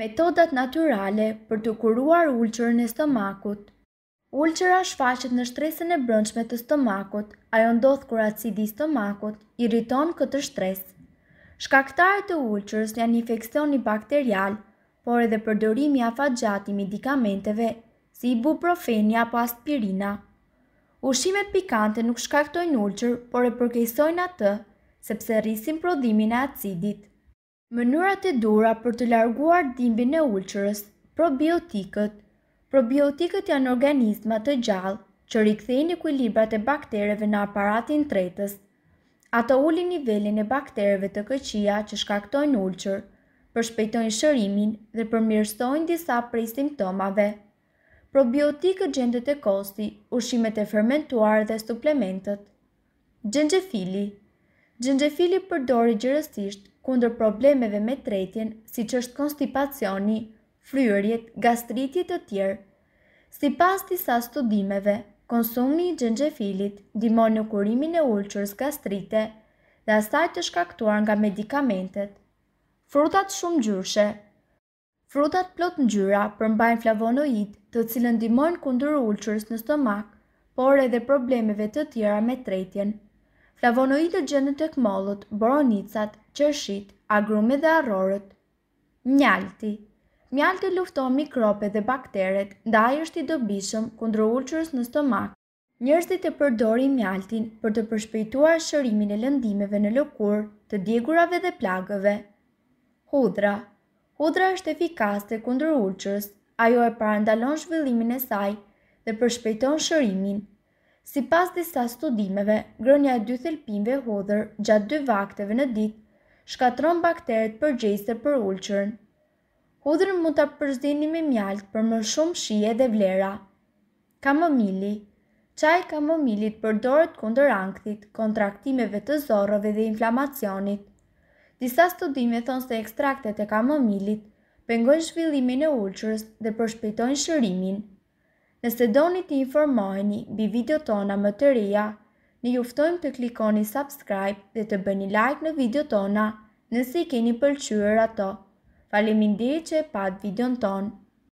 Metodat natyrale për të kuruar ulqërën e stomakut. Ulqëra shfaqet në shtresën e brëndshme të stomakut, ajo ndodh kur acidi i stomakut irriton këtë shtres. Shkaktarët e ulqërës janë infeksioni bakterial, por edhe përdorimi afatgjat i medikamenteve si ibuprofeni apo aspirina. Ushimet pikante nuk shkaktojnë ulqër, por e përkejsojnë atë, sepse rrisin prodhimin e acidit. Mënyrat e dura për të larguar dhimbjen e ulqërës probiotikët. Probiotikët janë organizma të gjallë që rikthejnë ekuilibrat e baktereve në aparatin tretës. Ato ulin nivelin e baktereve të këqija që shkaktojnë ulqër, përshpejtojnë shërimin dhe përmirësojnë disa prej simptomave. Probiotikët gjendet e kosti, ushimet e fermentuar dhe suplementet. Gjengjefili Gjengjefili Gjengjefili përdori gjërësisht kundër problemeve me tretjen, si që është konstipacioni, fryërjet, gastritit të tjerë. Si pas tisa studimeve, konsumni i gjengjefilit dimon në kurimin e ulqërës gastrite dhe asaj të shkaktuar nga medikamentet. Frutat shumë gjyrshe Frutat plot në gjyra përmbajnë flavonoid të cilën dimon kundër ulqërës në stomak, por edhe problemeve të tjera me tretjen flavonoidët gjendet tek mollët, boronicat, qershit, agrume dhe arrorët. Mjalti Mjalti lufton mikrope dhe bakteret, nda i është i dobishëm kundër ulqërës në stomak. Njerëzit e përdorin mjaltin për të përshpejtuar shërimin e lëndimeve në lëkur, të djegurave dhe plagëve. Hudra Hudra është efikaste kundër ulqërës, ajo e parandalon zhvillimin e saj dhe përshpejton shërimin, Si pas disa studimeve, grënja e dy thelpinve hodhër gjatë dy vakteve në ditë, shkatron bakteret për gjejse për ulqërën. Hodhërn mund të përzdini me mjaltë për më shumë shie dhe vlera. Kamomili Qaj kamomilit përdoret kunder ankthit, kontraktimeve të zorove dhe inflamacionit. Disa studime thonë se ekstraktet e kamomilit pengojnë shvillimin e ulqërës dhe përshpejtojnë shërimin. Nëse doni të informoheni bi video tona më të rria, në juftojmë të klikoni subscribe dhe të bëni like në video tona nëse i keni pëlqyër ato. Faleminderit që e pat videon tonë.